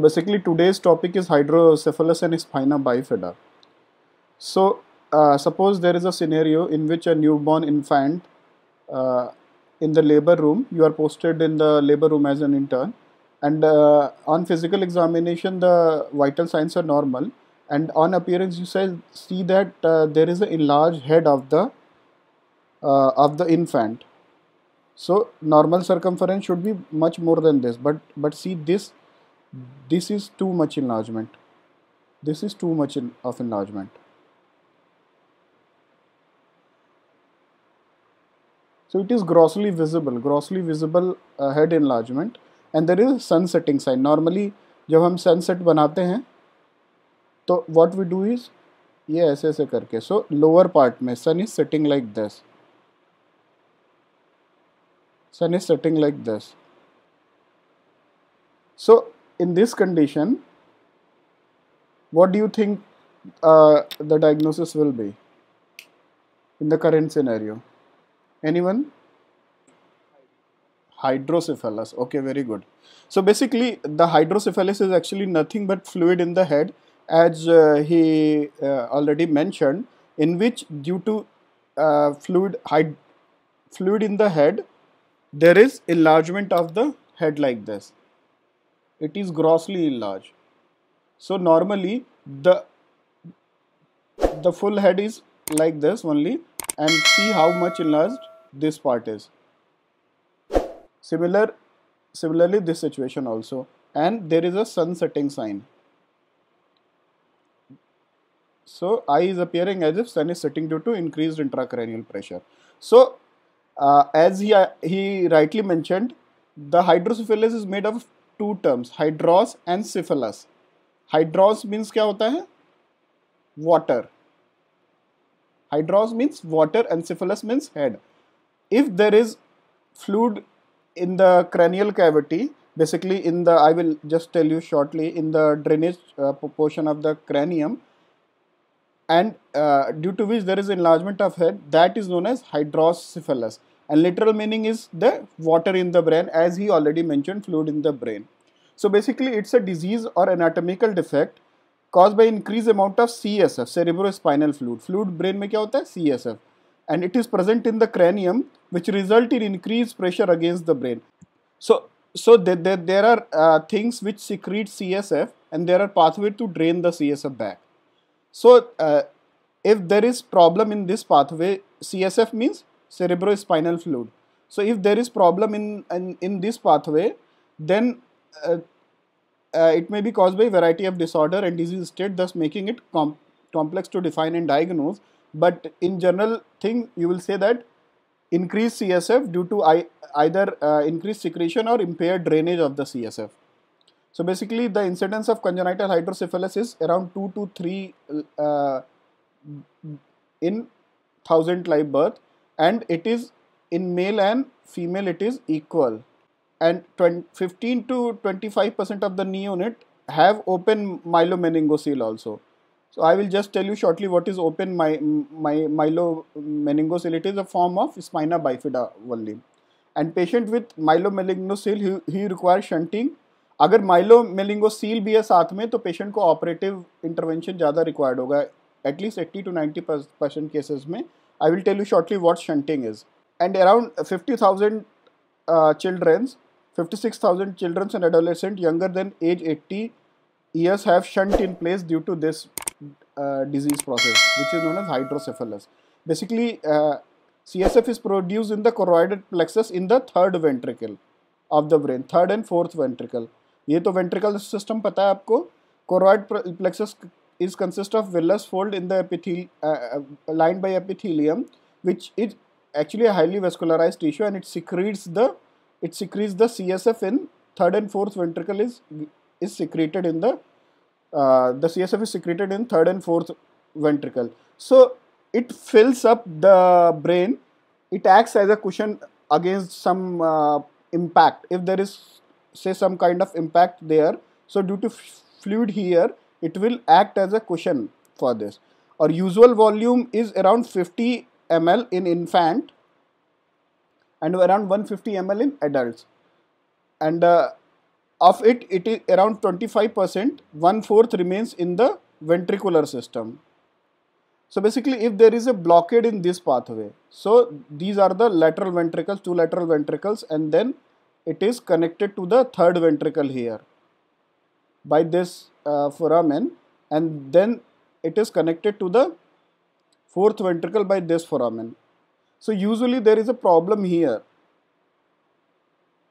basically today's topic is hydrocephalus and spina bifida. So uh, suppose there is a scenario in which a newborn infant uh, in the labor room, you are posted in the labor room as an intern and uh, on physical examination the vital signs are normal and on appearance you say, see that uh, there is an enlarged head of the uh, of the infant so normal circumference should be much more than this but but see this this is too much enlargement this is too much of enlargement so it is grossly visible grossly visible uh, head enlargement and there is sun setting sign normally जब हम sunset बनाते हैं तो what we do is ये ऐसे ऐसे करके सो lower part में sun is setting like this sun is setting like this so in this condition, what do you think uh, the diagnosis will be in the current scenario? Anyone? Hydrocephalus. Okay, very good. So basically, the hydrocephalus is actually nothing but fluid in the head, as uh, he uh, already mentioned, in which due to uh, fluid fluid in the head, there is enlargement of the head like this it is grossly enlarged so normally the the full head is like this only and see how much enlarged this part is similar similarly this situation also and there is a sun setting sign so eye is appearing as if sun is setting due to increased intracranial pressure so uh, as he, he rightly mentioned the hydrocephalus is made of two terms hydros and syphilis hydros means क्या water hydros means water and syphilis means head if there is fluid in the cranial cavity basically in the i will just tell you shortly in the drainage uh, portion of the cranium and uh, due to which there is enlargement of head that is known as hydrocephalus and literal meaning is the water in the brain as he already mentioned fluid in the brain. So basically it's a disease or anatomical defect caused by increased amount of CSF cerebrospinal fluid. Fluid brain में kya hota hai CSF and it is present in the cranium which result in increased pressure against the brain. So so there there there are uh, things which secrete CSF and there are pathway to drain the CSF back. So uh, if there is problem in this pathway CSF means cerebrospinal fluid. So if there is problem in, in, in this pathway, then uh, uh, it may be caused by variety of disorder and disease state, thus making it com complex to define and diagnose. But in general thing, you will say that increased CSF due to either uh, increased secretion or impaired drainage of the CSF. So basically, the incidence of congenital hydrocephalus is around 2 to 3 uh, in 1000 live birth and it is in male and female it is equal and 20, 15 to 25 percent of the knee unit have open myelomeningocele also so i will just tell you shortly what is open my, my myelomeningocele it is a form of spina bifida only and patient with myelomeningocele he, he requires shunting अगर myelomeningocele भी है साथ में तो patient को At least eighty to ninety percent cases. To I will tell you shortly what shunting is. And around 50,000 uh, children's 56,000 children and adolescents younger than age 80 years have shunt in place due to this uh, disease process, which is known as hydrocephalus. Basically, uh, CSF is produced in the choroid plexus in the third ventricle of the brain, third and fourth ventricle. ये तो ventricle system पता है आपको, choroid plexus is consist of villous fold in the epithel uh, uh lined by epithelium which is actually a highly vascularized tissue and it secretes the it secretes the CSF in third and fourth ventricle is is secreted in the uh, the CSF is secreted in third and fourth ventricle. So it fills up the brain. It acts as a cushion against some uh, impact. If there is say some kind of impact there, so due to fluid here, it will act as a cushion for this our usual volume is around 50 ml in infant and around 150 ml in adults and uh, of it it is around 25% one fourth remains in the ventricular system so basically if there is a blockade in this pathway so these are the lateral ventricles two lateral ventricles and then it is connected to the third ventricle here by this uh, foramen and then it is connected to the fourth ventricle by this foramen. So usually there is a problem here.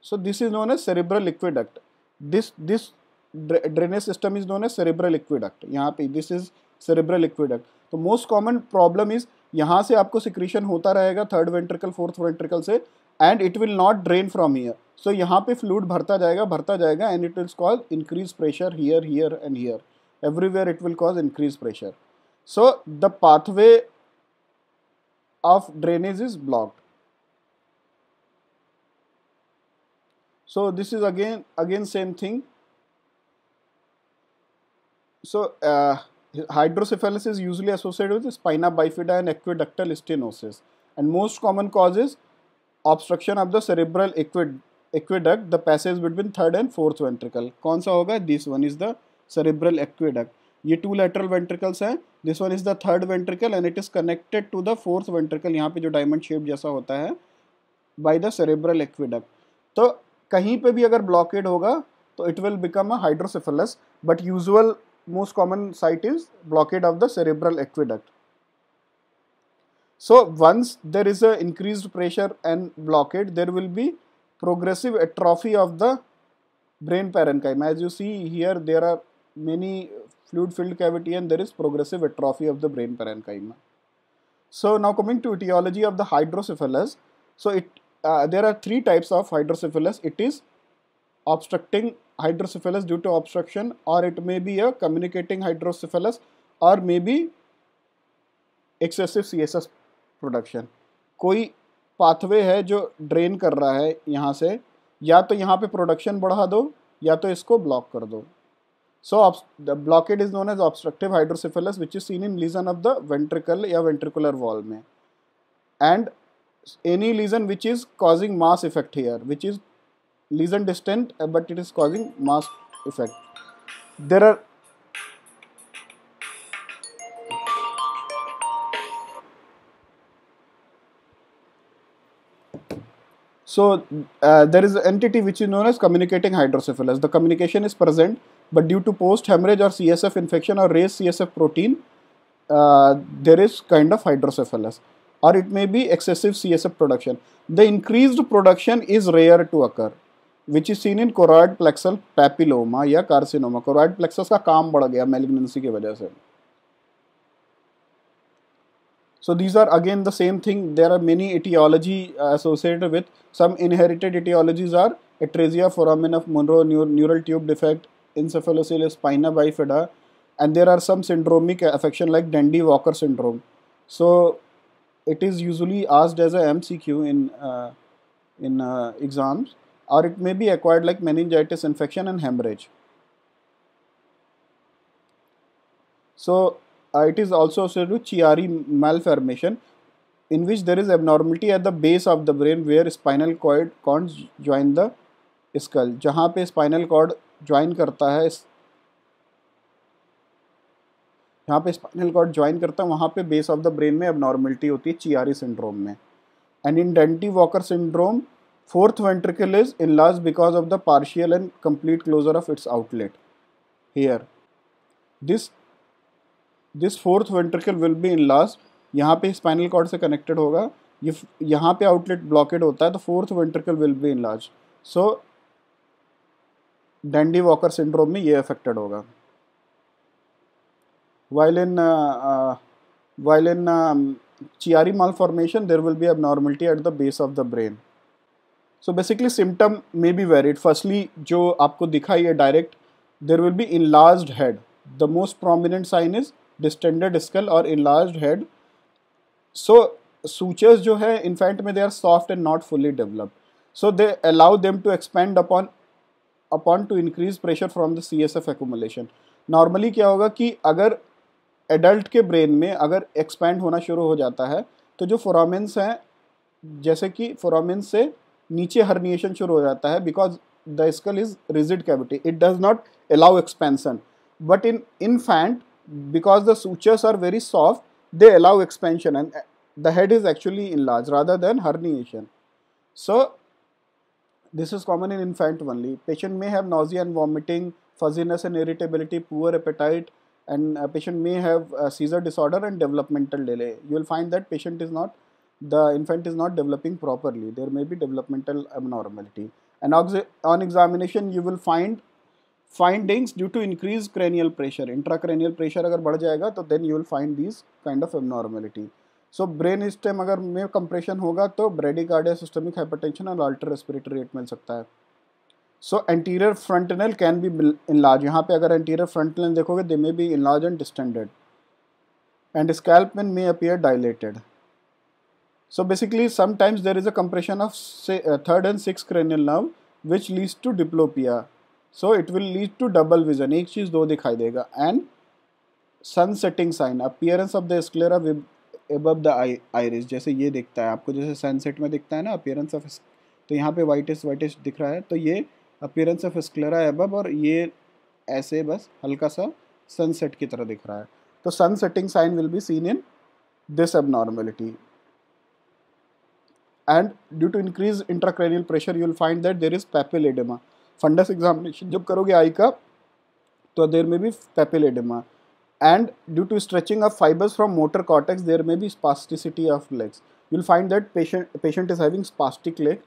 So this is known as cerebral aqueduct. This this drainage system is known as cerebral aqueduct. yahan pe this is cerebral aqueduct. so most common problem is yahan se aapko secretion hota rahega third ventricle fourth ventricle se and it will not drain from here so यहाँ पे fluid भरता जाएगा भरता जाएगा and it will cause increase pressure here here and here everywhere it will cause increase pressure so the pathway of drainage is blocked so this is again again same thing so uh, hydrocephalus is usually associated with spina bifida and aqueductal stenosis and most common causes. Obstruction of the cerebral aqueduct the passage between third and fourth ventricle कौन सा होगा this one is the cerebral aqueduct ये two lateral ventricles हैं this one is the third ventricle and it is connected to the fourth ventricle यहाँ पे जो diamond shape जैसा होता है बाय द सेरेब्रल एक्विडक तो कहीं पे भी अगर ब्लॉकेड होगा तो it will become a hydrocephalus but usual most common site is blockade of the cerebral aqueduct So once there is a increased pressure and blockade, there will be progressive atrophy of the brain parenchyma. As you see here, there are many fluid filled cavity and there is progressive atrophy of the brain parenchyma. So now coming to etiology of the hydrocephalus. So it uh, there are three types of hydrocephalus. It is obstructing hydrocephalus due to obstruction or it may be a communicating hydrocephalus or maybe excessive CSF production कोई pathway है जो drain कर रहा है यहाँ से या तो यहाँ पे प्रोडक्शन बढ़ा दो या तो इसको ब्लॉक कर दो so blockade is known as obstructive hydrocephalus which is seen in lesion of the ventricle या वेंट्रिकुलर वॉल में and any lesion which is causing mass effect here which is lesion distant but it is causing mass effect there are So uh, there is an entity which is known as communicating hydrocephalus. The communication is present, but due to post hemorrhage or CSF infection or raised CSF protein, uh, there is kind of hydrocephalus or it may be excessive CSF production. The increased production is rare to occur, which is seen in choroid plexal papilloma or carcinoma choroid plexus ka kaam bad gaya malignancy की wajah se So these are again the same thing. There are many etiology uh, associated with. Some inherited etiologies are atresia foramen of Monroe neural tube defect, encephalocele spina bifida, and there are some syndromic affection like Dandy Walker syndrome. So it is usually asked as a MCQ in uh, in uh, exams, or it may be acquired like meningitis infection and hemorrhage. So it is also associated with Chiari malformation in which there is abnormality at the base of the brain where spinal cord cords join the skull jahan pe spinal cord join karta hai जहाँ पे spinal cord join करता है वहाँ पे base of the brain में abnormality होती है Chiari syndrome में and in Dandy Walker syndrome fourth ventricle is in large because of the partial and complete closure of its outlet here this this fourth ventricle will be in last यहाँ पे spinal cord से connected होगा ये यहाँ पे outlet blockade होता है तो fourth ventricle will be in large so Dandy Walker syndrome में ये अफेक्टेड होगा while in while in Chiari malformation there will be abnormality at the base of the brain so basically symptom may be varied firstly जो आपको दिखाई है direct there will be in large head the most prominent sign is distended skull और large head so sutures जो है infant में they are soft and not fully developed so they allow them to expand upon upon to increase pressure from the C S F accumulation normally क्या होगा कि अगर adult के brain में अगर एक्सपेंड होना शुरू हो जाता है तो जो फोरामेंस हैं जैसे कि फोरामेंस से नीचे हर्निएशन शुरू हो जाता है because the skull is rigid cavity it does not allow expansion but in infant because the sutures are very soft, they allow expansion and uh, the head is actually enlarged rather than herniation. So, this is common in infant only. Patient may have nausea and vomiting, fuzziness and irritability, poor appetite and a uh, patient may have uh, seizure disorder and developmental delay. You will find that patient is not, the infant is not developing properly. There may be developmental abnormality. And on examination, you will find findings due to increased cranial pressure intracranial pressure अगर बढ़ जाएगा तो then you will find these kind of abnormality so brain stem अगर में compression होगा तो bradycardia systemic hypertension और alter respiratory rate मिल सकता है so anterior fontanelle can be enlarge यहाँ पे अगर एंटीरियर फ्रंटनल देखोगे they may be enlarge and distended and scalp veins may appear dilated So basically, sometimes there is a compression of say, uh, third and sixth cranial nerve, which leads to diplopia, so it will lead to double vision एक चीज़ दो दिखाई देगा and sun setting sign appearance of the sclera above the iris जैसे ये दिखता है आपको जैसे सनसेट में दिखता है ना अपियरेंस ऑफ तो यहाँ पे वाइटिस वाइटिस दिख रहा है तो ये अपियरेंस ऑफ स्क्लेरा एबब और ये ऐसे बस हल्का सा सनसेट की तरह दिख रहा है तो sun setting sign will be seen in this abnormality due to increase intracranial pressure you will find that there is is oedema fundus examination जब करोगे आई का तो देर में भी papilloedema and due to stretching of fibers from motor cortex there may be spasticity of legs you'll find that patient patient is having spastic leg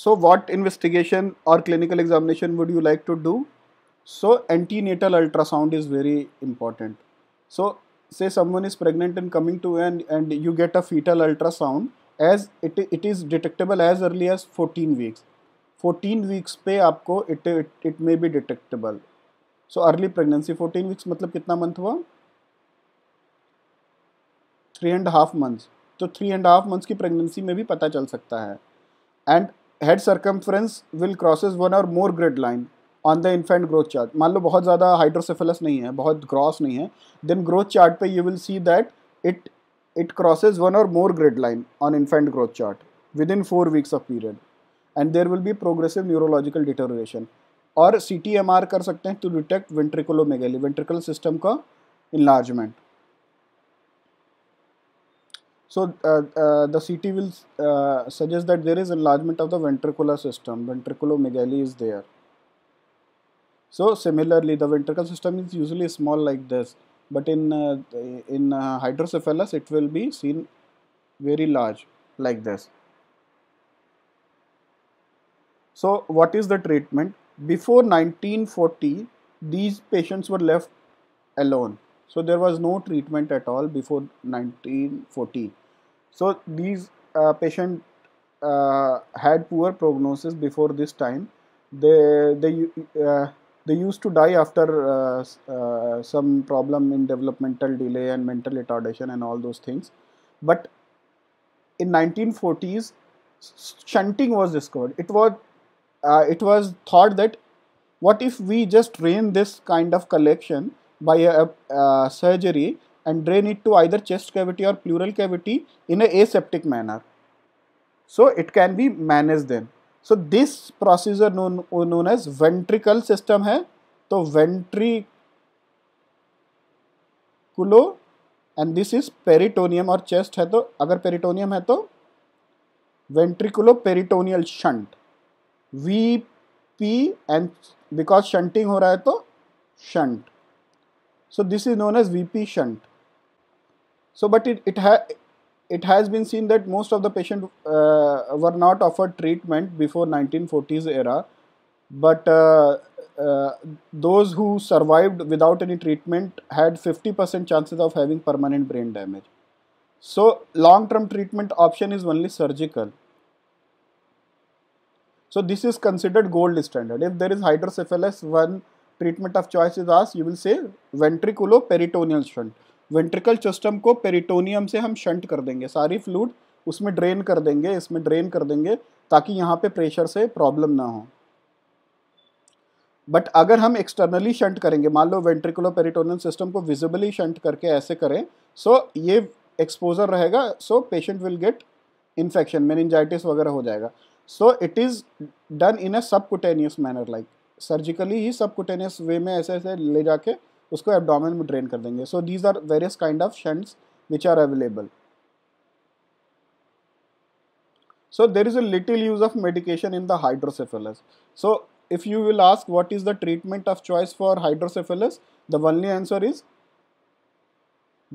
so what investigation or clinical examination would you like to do so antenatal ultrasound is very important so say someone is pregnant and coming to and and you get a fetal ultrasound as it, it is detectable as early as 14 weeks 14 weeks पे आपको it it may be detectable so early pregnancy 14 weeks मतलब कितना month हुआ three and half months तो three and half months की pregnancy में भी पता चल सकता है and head circumference will crosses one or more grade line on the infant growth chart मान लो बहुत ज़्यादा हाइड्रोसेफेलस नहीं है बहुत ग्रॉस नहीं है देन ग्रोथ चार्ट पे you will see that it it crosses one or more grade line on infant growth chart within four weeks of period and there will be progressive neurological deterioration Or C T M R कर सकते हैं to detect ventriculomegaly so uh, uh, the CT will uh, suggest that there is enlargement of the ventricular system, ventriculomegaly is there. So similarly the ventricular system is usually small like this but in, in hydrocephalus it will be seen very large like this. So what is the treatment? Before 1940, these patients were left alone. So there was no treatment at all before 1940. So these uh, patients uh, had poor prognosis before this time. They they uh, they used to die after uh, uh, some problem in developmental delay and mental retardation and all those things. But in 1940s, shunting was discovered. It was uh, it was thought that what if we just drain this kind of collection by a, a, a surgery and drain it to either chest cavity or pleural cavity in an aseptic manner. So it can be managed then. So this procedure known, known as ventricle system है तो ventriculo and this is peritoneum or chest है तो अगर peritoneum है तो ventriculo peritoneal shunt V P and because shunting shunting हो so this is known as vp shunt so but it it, ha it has been seen that most of the patient uh, were not offered treatment before 1940s era but uh, uh, those who survived without any treatment had 50% chances of having permanent brain damage so long term treatment option is only surgical So this is considered gold standard. If there is hydrocephalus, one treatment of choice is asked, you will say ventriculoperitoneal shunt. ventricle system ko peritoneum se hum shunt kar denge sari fluid usme drain kar denge isme drain kar denge taki yahan pe pressure se problem na ho but अगर हम externally shunt करेंगे मान लो ventricular peritoneal system को visibly shunt करके ऐसे करें so ये एक्सपोजर रहेगा so patient will get infection meningitis वगैरह हो जाएगा so it is done in a subcutaneous manner like surgically ही सबकुटेनियस वे में ऐसे ऐसे ले जाके उसको एबडामिन में ड्रेन कर देंगे so these are various kind of shunts which are available so there is a little use of medication in the hydrocephalus so if you will ask what is the treatment of choice for hydrocephalus the only answer is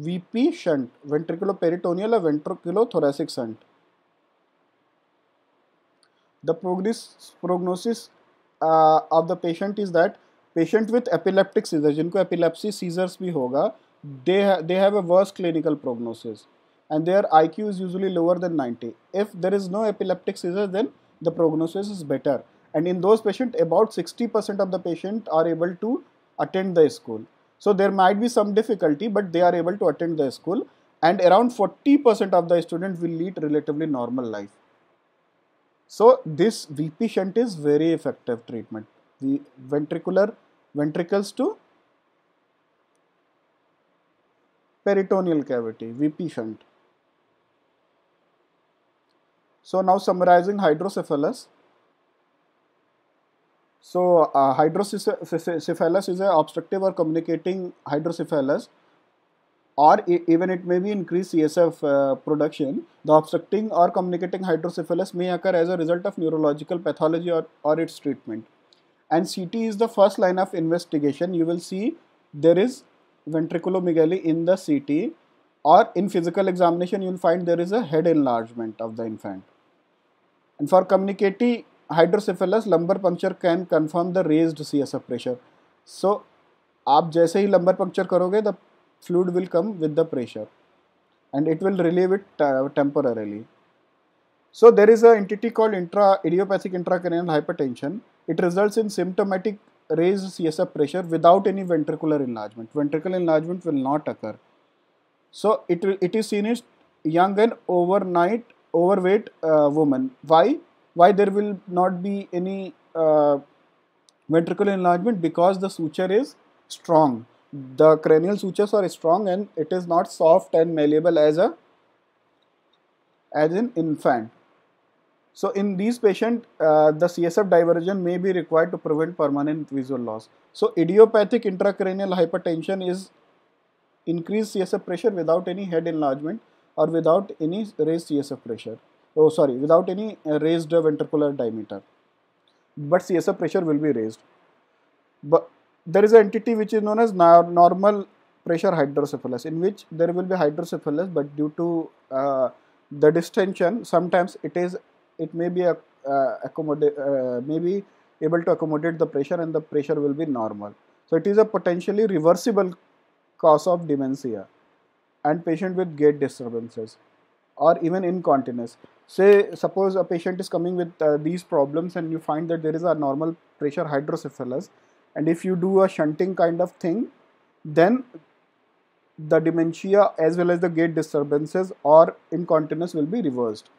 V P shunt ventriculo peritoneal thoracic shunt the progress, prognosis uh, of the patient is that patient with epileptic seizure जिनको epilepsy seizures भी they ha they have a worse clinical prognosis and their IQ is usually lower than 90. If there is no epileptic seizure then the prognosis is better and in those patients about 60% of the patient are able to attend the school. So there might be some difficulty but they are able to attend the school and around 40% of the student will lead relatively normal life. So this VP shunt is very effective treatment. The ventricular ventricles to peritoneal cavity, VP shunt. So now summarizing hydrocephalus. So uh, hydrocephalus is an obstructive or communicating hydrocephalus or even it may be increased CSF uh, production, the obstructing or communicating hydrocephalus may occur as a result of neurological pathology or, or its treatment. And CT is the first line of investigation. You will see there is ventriculomegaly in the CT or in physical examination you will find there is a head enlargement of the infant. And for communicating hydrocephalus, lumbar puncture can confirm the raised CSF pressure. So, आप जैसे ही lumbar puncture करोगे the fluid will come with the pressure and it will relieve it uh, temporarily. So there is an entity called intra idiopathic intracranial hypertension. It results in symptomatic raised CSF pressure without any ventricular enlargement. Ventricular enlargement will not occur. So it will, it is seen as young and overnight overweight uh, woman. Why? Why there will not be any uh, ventricular enlargement? Because the suture is strong the cranial sutures are strong and it is not soft and malleable as a as an infant. So in these patients, uh, the CSF diversion may be required to prevent permanent visual loss. So idiopathic intracranial hypertension is increased CSF pressure without any head enlargement or without any raised CSF pressure. Oh, sorry, without any uh, raised ventricular diameter. But CSF pressure will be raised. But there is an entity which is known as normal pressure hydrocephalus in which there will be hydrocephalus but due to uh, the distension sometimes it is it may be a, uh, uh, accommodate uh, may be able to accommodate the pressure and the pressure will be normal so it is a potentially reversible cause of dementia and patient with gait disturbances or even incontinence say suppose a patient is coming with uh, these problems and you find that there is a normal pressure hydrocephalus and if you do a shunting kind of thing then the dementia as well as the gait disturbances or incontinence will be reversed